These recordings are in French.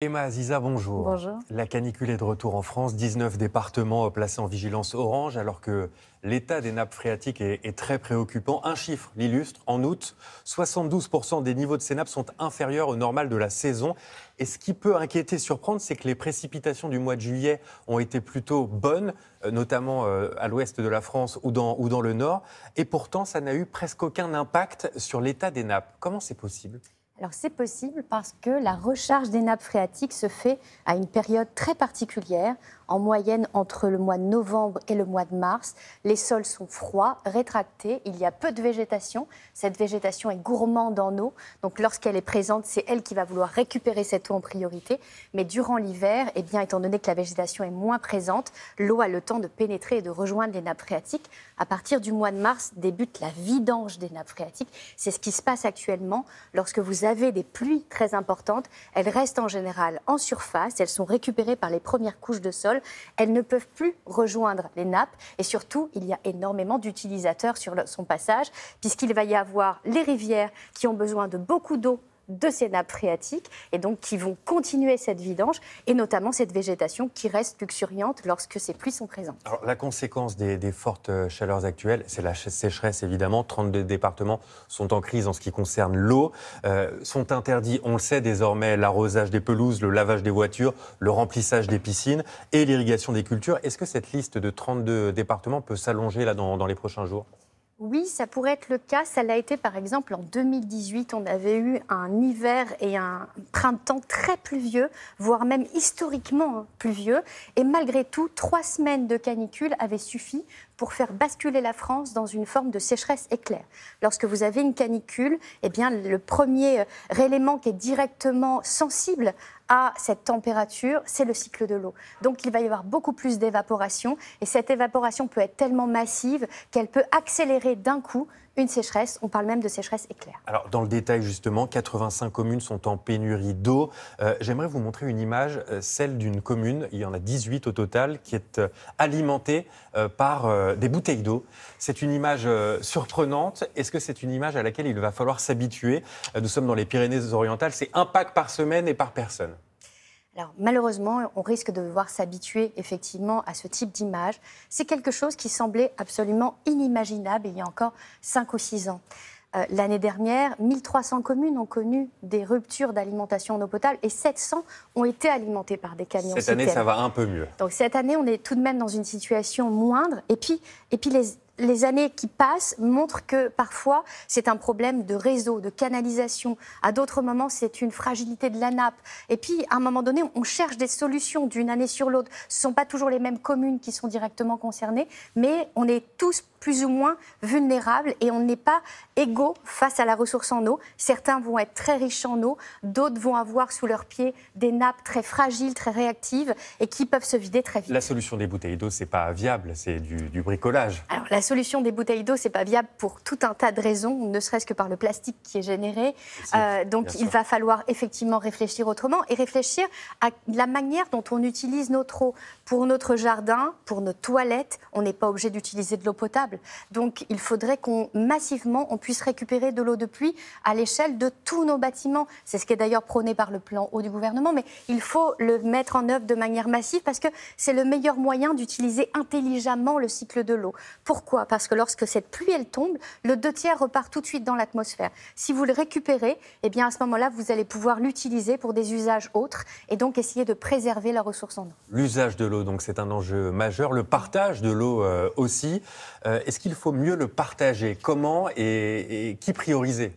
Emma Aziza, bonjour. Bonjour. La canicule est de retour en France. 19 départements euh, placés en vigilance orange, alors que l'état des nappes phréatiques est, très préoccupant. Un chiffre l'illustre. En août, 72% des niveaux de ces nappes sont inférieurs au normal de la saison. Et ce qui peut inquiéter, surprendre, c'est que les précipitations du mois de juillet ont été plutôt bonnes, euh, notamment euh, à l'ouest de la France ou dans le nord. Et pourtant, ça n'a eu presque aucun impact sur l'état des nappes. Comment c'est possible alors c'est possible parce que la recharge des nappes phréatiques se fait à une période très particulière, en moyenne, entre le mois de novembre et le mois de mars, les sols sont froids, rétractés, il y a peu de végétation. Cette végétation est gourmande en eau, donc lorsqu'elle est présente, c'est elle qui va vouloir récupérer cette eau en priorité. Mais durant l'hiver, eh bien, étant donné que la végétation est moins présente, l'eau a le temps de pénétrer et de rejoindre les nappes phréatiques. À partir du mois de mars débute la vidange des nappes phréatiques. C'est ce qui se passe actuellement lorsque vous avez des pluies très importantes. Elles restent en général en surface, elles sont récupérées par les premières couches de sol elles ne peuvent plus rejoindre les nappes. Et surtout, il y a énormément d'utilisateurs sur son passage, puisqu'il va y avoir les rivières qui ont besoin de beaucoup d'eau de ces nappes phréatiques et donc qui vont continuer cette vidange et notamment cette végétation qui reste luxuriante lorsque ces pluies sont présentes. Alors, la conséquence des, fortes euh, chaleurs actuelles, c'est la sécheresse évidemment. 32 départements sont en crise en ce qui concerne l'eau. Euh, sont interdits, on le sait désormais, l'arrosage des pelouses, le lavage des voitures, le remplissage des piscines et l'irrigation des cultures. Est-ce que cette liste de 32 départements peut s'allonger dans les prochains jours oui, ça pourrait être le cas. Ça l'a été par exemple en 2018. On avait eu un hiver et un printemps très pluvieux, voire même historiquement pluvieux. Et malgré tout, trois semaines de canicule avaient suffi pour faire basculer la France dans une forme de sécheresse éclair. Lorsque vous avez une canicule, eh bien, le premier euh, élément qui est directement sensible à cette température, c'est le cycle de l'eau. Donc il va y avoir beaucoup plus d'évaporation et cette évaporation peut être tellement massive qu'elle peut accélérer d'un coup une sécheresse. On parle même de sécheresse éclair. Alors, dans le détail, justement, 85 communes sont en pénurie d'eau. Euh, j'aimerais vous montrer une image, euh, celle d'une commune, il y en a 18 au total, qui est euh, alimentée par des bouteilles d'eau. C'est une image surprenante. Est-ce que c'est une image à laquelle il va falloir s'habituer Nous sommes dans les Pyrénées-Orientales, c'est un pack par semaine et par personne. Alors malheureusement, on risque de devoir s'habituer effectivement à ce type d'image. C'est quelque chose qui semblait absolument inimaginable il y a encore 5 ou 6 ans. Euh, l'année dernière, 1300 communes ont connu des ruptures d'alimentation en eau potable et 700 ont été alimentées par des camions. Cette année, ça va un peu mieux. Donc cette année, on est tout de même dans une situation moindre. Et puis, et puis les, les années qui passent montrent que parfois c'est un problème de réseau, de canalisation. À d'autres moments, c'est une fragilité de la nappe. Et puis, à un moment donné, on cherche des solutions d'une année sur l'autre. Ce ne sont pas toujours les mêmes communes qui sont directement concernées, mais on est tous plus ou moins vulnérables et on n'est pas égaux face à la ressource en eau. Certains vont être très riches en eau, d'autres vont avoir sous leurs pieds des nappes très fragiles, très réactives et qui peuvent se vider très vite. La solution des bouteilles d'eau, c'est pas viable, c'est du, du bricolage. Alors, la solution des bouteilles d'eau, c'est pas viable pour tout un tas de raisons, ne serait-ce que par le plastique qui est généré. Euh, donc il va falloir effectivement réfléchir autrement et réfléchir à la manière dont on utilise notre eau. Pour notre jardin, pour nos toilettes, on n'est pas obligé d'utiliser de l'eau potable. Donc il faudrait qu'on massivement on puisse récupérer de l'eau de pluie à l'échelle de tous nos bâtiments. C'est ce qui est d'ailleurs prôné par le plan eau du gouvernement, mais il faut le mettre en œuvre de manière massive parce que c'est le meilleur moyen d'utiliser intelligemment le cycle de l'eau. Pourquoi Hein, parce que lorsque cette pluie, elle tombe, le deux tiers repart tout de suite dans l'atmosphère. Si vous le récupérez, eh bien à ce moment-là, vous allez pouvoir l'utiliser pour des usages autres et donc essayer de préserver la ressource en eau. L'usage de l'eau, donc c'est un enjeu majeur. Le partage de l'eau euh, aussi. Euh, est-ce qu'il faut mieux le partager Comment et qui prioriser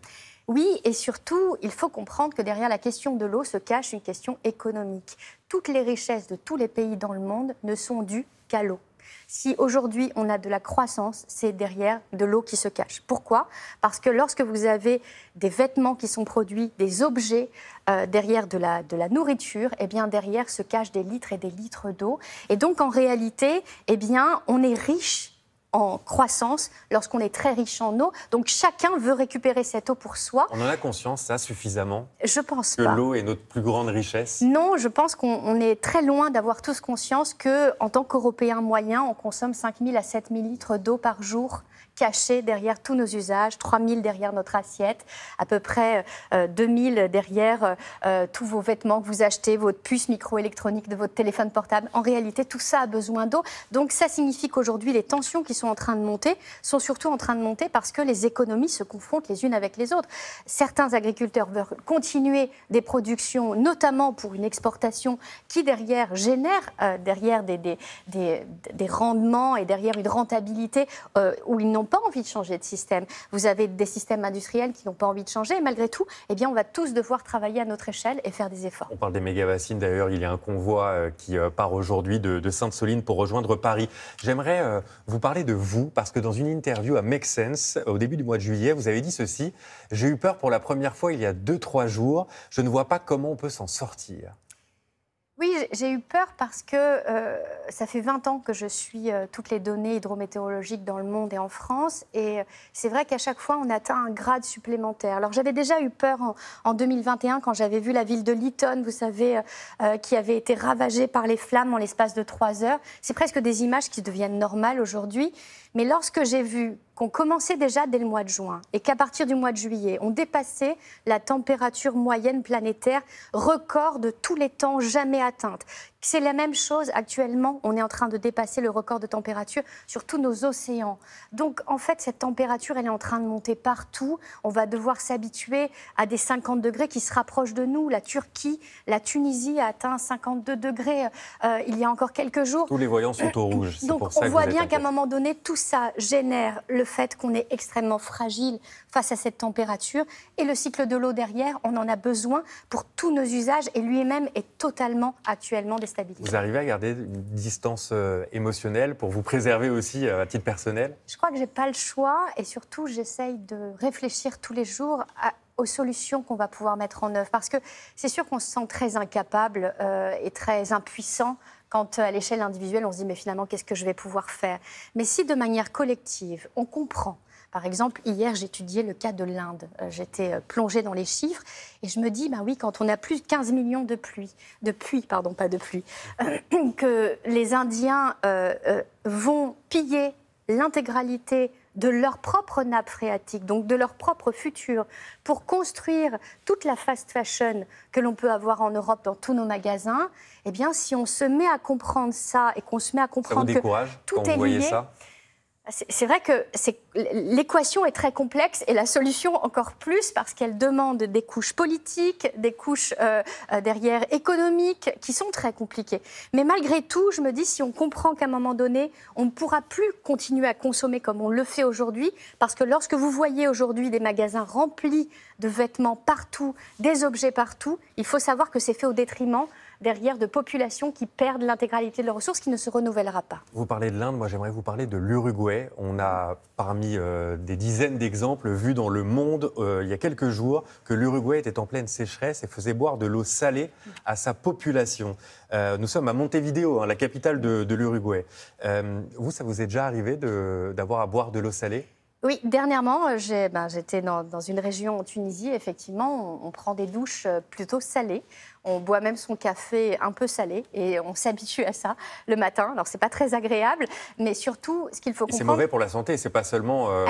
oui, et surtout, il faut comprendre que derrière la question de l'eau se cache une question économique. Toutes les richesses de tous les pays dans le monde ne sont dues qu'à l'eau. Si aujourd'hui on a de la croissance, c'est derrière de l'eau qui se cache. Pourquoi Parce que lorsque vous avez des vêtements qui sont produits, des objets euh, derrière de la, nourriture, eh bien derrière se cachent des litres et des litres d'eau. Et donc en réalité, eh bien on est riche en croissance lorsqu'on est très riche en eau. Donc chacun veut récupérer cette eau pour soi. On en a conscience, ça, suffisamment Je pense que l'eau est notre plus grande richesse Non, je pense qu'on est très loin d'avoir tous conscience que, en tant qu'Européens moyens, on consomme 5 000 à 7 000 litres d'eau par jour cachés derrière tous nos usages, 3000 derrière notre assiette, à peu près 2000 euh, euh, derrière euh, tous vos vêtements que vous achetez, votre puce microélectronique de votre téléphone portable. En réalité, tout ça a besoin d'eau. Donc ça signifie qu'aujourd'hui, les tensions qui sont en train de monter sont surtout en train de monter parce que les économies se confrontent les unes avec les autres. Certains agriculteurs veulent continuer des productions, notamment pour une exportation qui derrière génère derrière des des, des, rendements et derrière une rentabilité où ils n'ont pas envie de changer de système. Vous avez des systèmes industriels qui n'ont pas envie de changer. Et malgré tout, eh bien, on va tous devoir travailler à notre échelle et faire des efforts. On parle des méga vaccines D'ailleurs, il y a un convoi euh, qui euh, part aujourd'hui de, de Sainte-Soline pour rejoindre Paris. J'aimerais euh, vous parler de vous parce que dans une interview à Make Sense, au début du mois de juillet, vous avez dit ceci. J'ai eu peur pour la première fois il y a 2-3 jours. Je ne vois pas comment on peut s'en sortir. Oui, j'ai eu peur parce que euh, ça fait 20 ans que je suis euh, toutes les données hydrométéorologiques dans le monde et en France. Et euh, c'est vrai qu'à chaque fois, on atteint un grade supplémentaire. Alors j'avais déjà eu peur en, 2021 quand j'avais vu la ville de Lytton, vous savez, qui avait été ravagée par les flammes en l'espace de trois heures. C'est presque des images qui deviennent normales aujourd'hui. Mais lorsque j'ai vu qu'on commençait déjà dès le mois de juin et qu'à partir du mois de juillet, on dépassait la température moyenne planétaire, record de tous les temps jamais atteinte. C'est la même chose actuellement, on est en train de dépasser le record de température sur tous nos océans. Donc en fait, cette température, elle est en train de monter partout. On va devoir s'habituer à des 50 degrés qui se rapprochent de nous. La Turquie, la Tunisie a atteint 52 degrés euh, il y a encore quelques jours. Tous les voyants sont euh, au rouge. Donc on voit bien qu'à un moment donné, tout ça génère le fait qu'on est extrêmement fragile face à cette température. Et le cycle de l'eau derrière, on en a besoin pour tous nos usages et lui-même est totalement actuellement déstabilisé. Vous arrivez à garder une distance euh, émotionnelle pour vous préserver aussi euh, à titre personnel Je crois que j'ai pas le choix et surtout j'essaye de réfléchir tous les jours aux solutions qu'on va pouvoir mettre en œuvre. Parce que c'est sûr qu'on se sent très incapable euh, et très impuissant quand euh, à l'échelle individuelle, on se dit mais finalement, qu'est-ce que je vais pouvoir faire Mais si de manière collective, on comprend. Par exemple, hier, j'étudiais le cas de l'Inde. Euh, j'étais euh, plongée dans les chiffres et je me dis, ben oui, quand on a plus de 15 millions de pluies, de puits, pardon, pas de pluie, que les Indiens vont piller l'intégralité de leur propre nappe phréatique, donc de leur propre futur, pour construire toute la fast fashion que l'on peut avoir en Europe dans tous nos magasins, eh bien, si on se met à comprendre ça et qu'on se met à comprendre que tout est lié, ah, c'est vrai que l'équation est très complexe et la solution encore plus parce qu'elle demande des couches politiques, des couches euh, euh, derrière économiques qui sont très compliquées. Mais malgré tout, je me dis si on comprend qu'à un moment donné, on ne pourra plus continuer à consommer comme on le fait aujourd'hui parce que lorsque vous voyez aujourd'hui des magasins remplis de vêtements partout, des objets partout, il faut savoir que c'est fait au détriment derrière de populations qui perdent l'intégralité de leurs ressources, qui ne se renouvellera pas. Vous parlez de l'Inde, moi j'aimerais vous parler de l'Uruguay. On a parmi euh, des dizaines d'exemples vus dans le monde euh, il y a quelques jours que l'Uruguay était en pleine sécheresse et faisait boire de l'eau salée à sa population. Euh, nous sommes à Montevideo, hein, la capitale de, l'Uruguay. vous, ça vous est déjà arrivé d'avoir à boire de l'eau salée oui, dernièrement, ben, j'étais dans, une région en Tunisie, effectivement, on, prend des douches plutôt salées. On boit même son café un peu salé et on s'habitue à ça le matin. Alors, c'est pas très agréable, mais surtout, ce qu'il faut comprendre. C'est mauvais pour la santé, c'est pas seulement euh,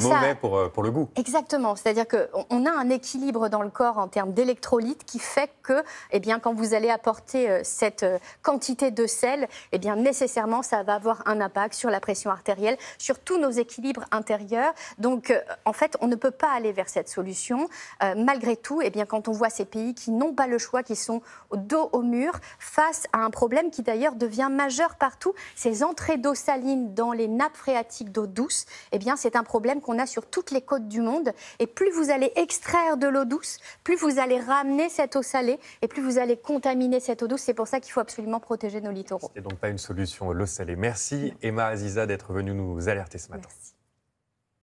mauvais euh, Pour, le goût. Exactement. C'est-à-dire qu'on a un équilibre dans le corps en termes d'électrolytes qui fait que, eh bien, quand vous allez apporter euh, cette quantité de sel, eh bien, nécessairement, ça va avoir un impact sur la pression artérielle, sur tous nos équilibres intérieurs. Donc, en fait, on ne peut pas aller vers cette solution. malgré tout, eh bien, quand on voit ces pays qui n'ont pas le choix, qui sont dos au mur face à un problème qui d'ailleurs devient majeur partout. Ces entrées d'eau saline dans les nappes phréatiques d'eau douce, eh bien c'est un problème qu'on a sur toutes les côtes du monde. Et plus vous allez extraire de l'eau douce, plus vous allez ramener cette eau salée et plus vous allez contaminer cette eau douce. C'est pour ça qu'il faut absolument protéger nos littoraux. Ce n'est donc pas une solution l'eau salée. Merci Emma Aziza d'être venue nous alerter ce matin.